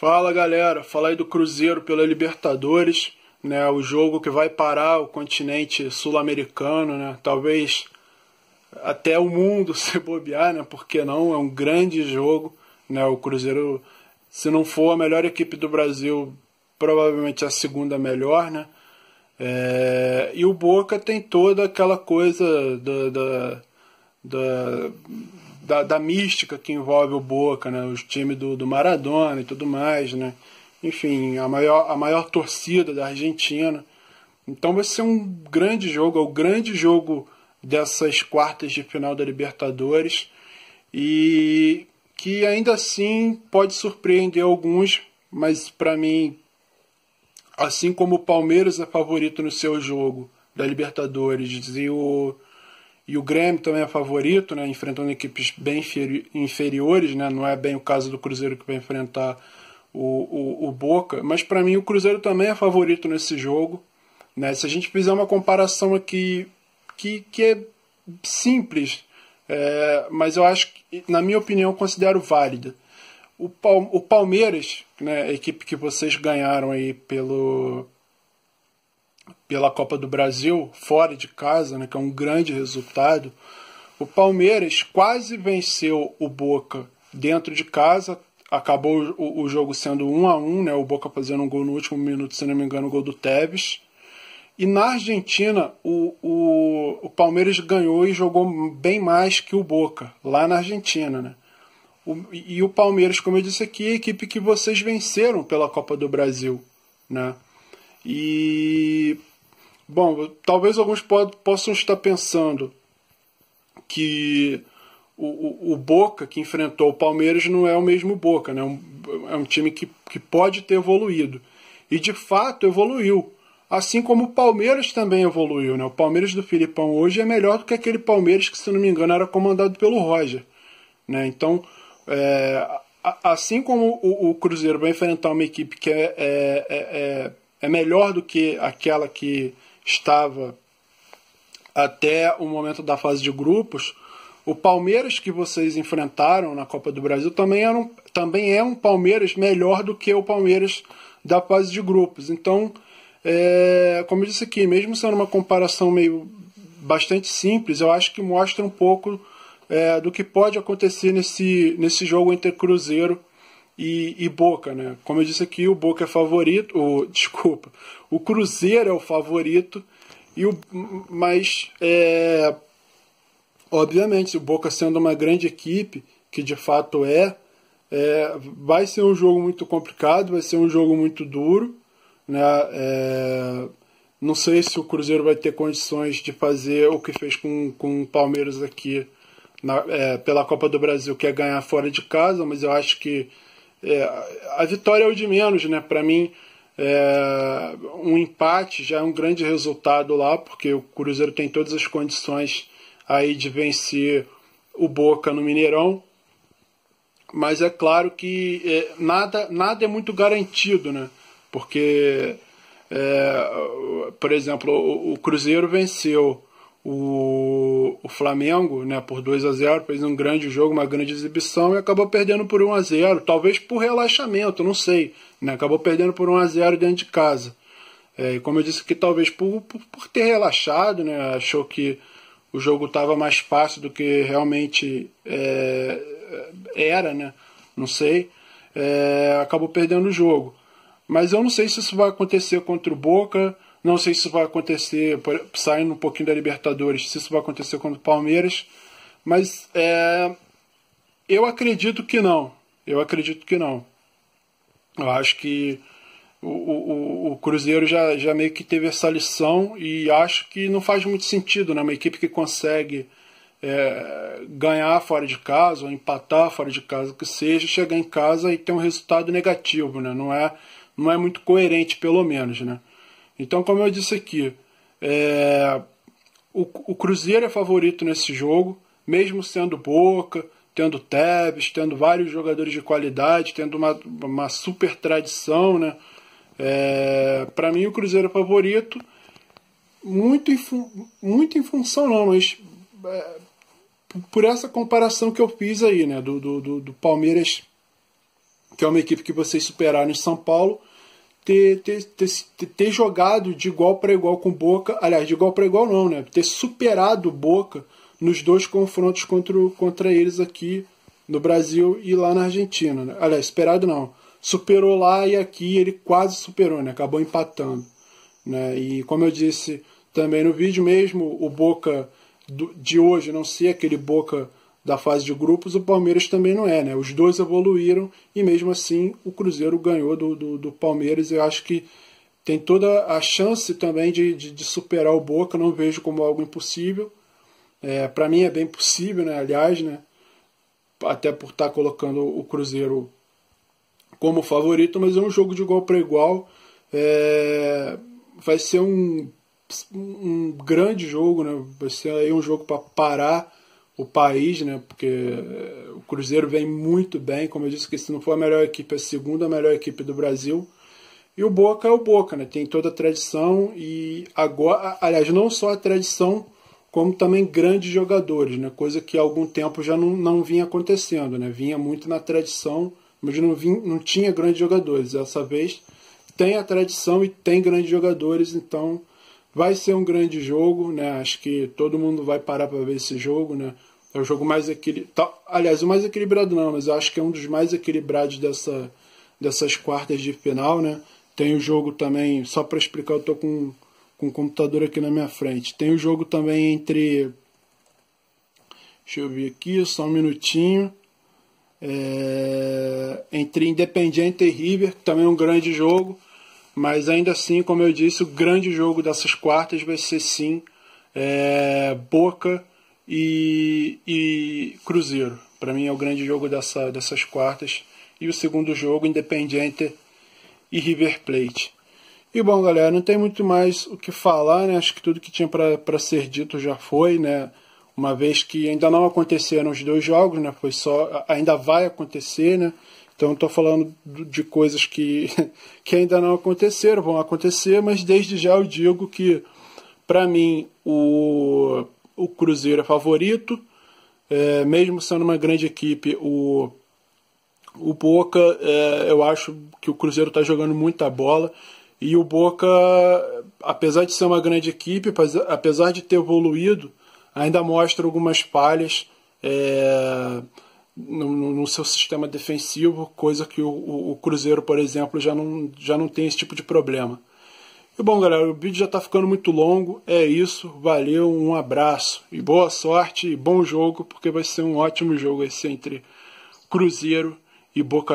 Fala galera, fala aí do Cruzeiro pela Libertadores, né? O jogo que vai parar o continente sul-americano, né? Talvez até o mundo se bobear, né? Porque não é um grande jogo, né? O Cruzeiro, se não for a melhor equipe do Brasil, provavelmente a segunda melhor, né? É... E o Boca tem toda aquela coisa da, da, da da, da mística que envolve o Boca, né? Os times do, do Maradona e tudo mais, né? Enfim, a maior, a maior torcida da Argentina. Então vai ser um grande jogo, é o grande jogo dessas quartas de final da Libertadores e que ainda assim pode surpreender alguns, mas para mim, assim como o Palmeiras é favorito no seu jogo da Libertadores e o e o Grêmio também é favorito, né, enfrentando equipes bem inferiores, né, não é bem o caso do Cruzeiro que vai enfrentar o, o, o Boca, mas para mim o Cruzeiro também é favorito nesse jogo. Né, se a gente fizer uma comparação aqui que, que é simples, é, mas eu acho, que, na minha opinião, considero válida. O, Palmeiras, né, a equipe que vocês ganharam aí pelo, pela Copa do Brasil, fora de casa, né, que é um grande resultado, o Palmeiras quase venceu o Boca dentro de casa, acabou o, o, jogo sendo um a um, né, o Boca fazendo um gol no último minuto, se não me engano, o gol do Tevez. E na Argentina, o, o, o Palmeiras ganhou e jogou bem mais que o Boca, lá na Argentina. Né? O, e o Palmeiras, como eu disse aqui, é a equipe que vocês venceram pela Copa do Brasil. Né? E bom, talvez alguns possam estar pensando que o, o, o, Boca que enfrentou o Palmeiras não é o mesmo Boca, né? É um, é um time que, que pode ter evoluído. E de fato evoluiu. Assim como o Palmeiras também evoluiu. Né? O Palmeiras do Filipão hoje é melhor do que aquele Palmeiras que, se não me engano, era comandado pelo Roger. Né? Então, é, assim como o, o, Cruzeiro vai enfrentar uma equipe que é, é, é, é é melhor do que aquela que estava até o momento da fase de grupos. O Palmeiras que vocês enfrentaram na Copa do Brasil também, era um, também é um Palmeiras melhor do que o Palmeiras da fase de grupos. Então, é, como eu disse aqui, mesmo sendo uma comparação meio bastante simples, eu acho que mostra um pouco é, do que pode acontecer nesse, nesse jogo entre Cruzeiro e, e, Boca, né? Como eu disse aqui, o Boca é favorito, o, desculpa, o Cruzeiro é o favorito, e o, mas é, obviamente o Boca sendo uma grande equipe, que de fato é, é, vai ser um jogo muito complicado, vai ser um jogo muito duro, né? É, não sei se o Cruzeiro vai ter condições de fazer o que fez com, com o Palmeiras aqui na, é, pela Copa do Brasil, que é ganhar fora de casa, mas eu acho que é, a vitória é o de menos, né? Para mim, é, um empate já é um grande resultado lá, porque o Cruzeiro tem todas as condições aí de vencer o Boca no Mineirão. Mas é claro que é, nada, nada é muito garantido, né? Porque, é, por exemplo, o, o Cruzeiro venceu o, o Flamengo né, por 2 a 0 fez um grande jogo, uma grande exibição e acabou perdendo por 1 a 0 talvez por relaxamento, não sei. Né, acabou perdendo por 1 a 0 dentro de casa. É, como eu disse que talvez por, por, por ter relaxado, né, achou que o jogo estava mais fácil do que realmente é, era, né? Não sei. É, acabou perdendo o jogo. Mas eu não sei se isso vai acontecer contra o Boca. Não sei se isso vai acontecer, saindo um pouquinho da Libertadores, se isso vai acontecer contra o Palmeiras, mas é, eu acredito que não. Eu acredito que não. Eu acho que o, o, o Cruzeiro já, já meio que teve essa lição e acho que não faz muito sentido, né? Uma equipe que consegue é, ganhar fora de casa ou empatar fora de casa, que seja, chegar em casa e ter um resultado negativo, né? Não é, não é muito coerente, pelo menos, né? Então, como eu disse aqui, é, o, o, Cruzeiro é favorito nesse jogo, mesmo sendo Boca, tendo Tevez, tendo vários jogadores de qualidade, tendo uma, uma super tradição, né? É, Para mim, o Cruzeiro é favorito, muito em, muito em função, não, mas é, por essa comparação que eu fiz aí, né? do, do, do Palmeiras, que é uma equipe que vocês superaram em São Paulo, ter, ter, ter, ter jogado de igual para igual com Boca, aliás, de igual para igual não, né? Ter superado Boca nos dois confrontos contra, contra eles aqui no Brasil e lá na Argentina. Né? Aliás, superado não. Superou lá e aqui ele quase superou, né? Acabou empatando. Né? E como eu disse também no vídeo mesmo, o Boca do, de hoje não ser aquele Boca da fase de grupos, o Palmeiras também não é, né? Os dois evoluíram e mesmo assim o Cruzeiro ganhou do, do, do Palmeiras. Eu acho que tem toda a chance também de, de, de superar o Boca, não vejo como algo impossível. É, Para mim é bem possível, né? Aliás, né? Até por estar tá colocando o Cruzeiro como favorito, mas é um jogo de igual para igual. É, vai ser um, um grande jogo, né? Vai ser aí um jogo para parar o país, né? Porque eh, o Cruzeiro vem muito bem, como eu disse, que se não for a melhor equipe, é a segunda melhor equipe do Brasil. E o Boca é o Boca, né? Tem toda a tradição e agora, aliás, não só a tradição, como também grandes jogadores, né? Coisa que há algum tempo já não, não vinha acontecendo, né? Vinha muito na tradição, mas não, vinha, não tinha grandes jogadores. Dessa vez tem a tradição e tem grandes jogadores, então Vai ser um grande jogo, né? Acho que todo mundo vai parar para ver esse jogo, né? É o jogo mais equilibrado. Aliás, o mais equilibrado não, mas acho que é um dos mais equilibrados dessa, dessas quartas de final, né? Tem o jogo também, só para explicar, eu tô com, com o computador aqui na minha frente. Tem o jogo também entre. Deixa eu ver aqui, só um minutinho. É, entre Independiente e River, que também é um grande jogo. Mas ainda assim, como eu disse, o grande jogo dessas quartas vai ser sim é, Boca e, e Cruzeiro. Para mim é o grande jogo dessa, dessas quartas. E o segundo jogo, Independiente e River Plate. E bom, galera, não tem muito mais o que falar, né? Acho que tudo que tinha para ser dito já foi, né? Uma vez que ainda não aconteceram os dois jogos, né? Foi só, ainda vai acontecer, né? Então estou falando de coisas que, que ainda não aconteceram, vão acontecer, mas desde já eu digo que, para mim, o, o Cruzeiro é favorito, é, mesmo sendo uma grande equipe, o, o Boca, é, eu acho que o Cruzeiro está jogando muita bola. E o Boca, apesar de ser uma grande equipe, apesar de ter evoluído, ainda mostra algumas falhas. É, no, no, seu sistema defensivo, coisa que o, o, o, Cruzeiro, por exemplo, já não, já não tem esse tipo de problema. E bom, galera, o vídeo já está ficando muito longo, é isso, valeu, um abraço e boa sorte e bom jogo, porque vai ser um ótimo jogo esse entre Cruzeiro e Boca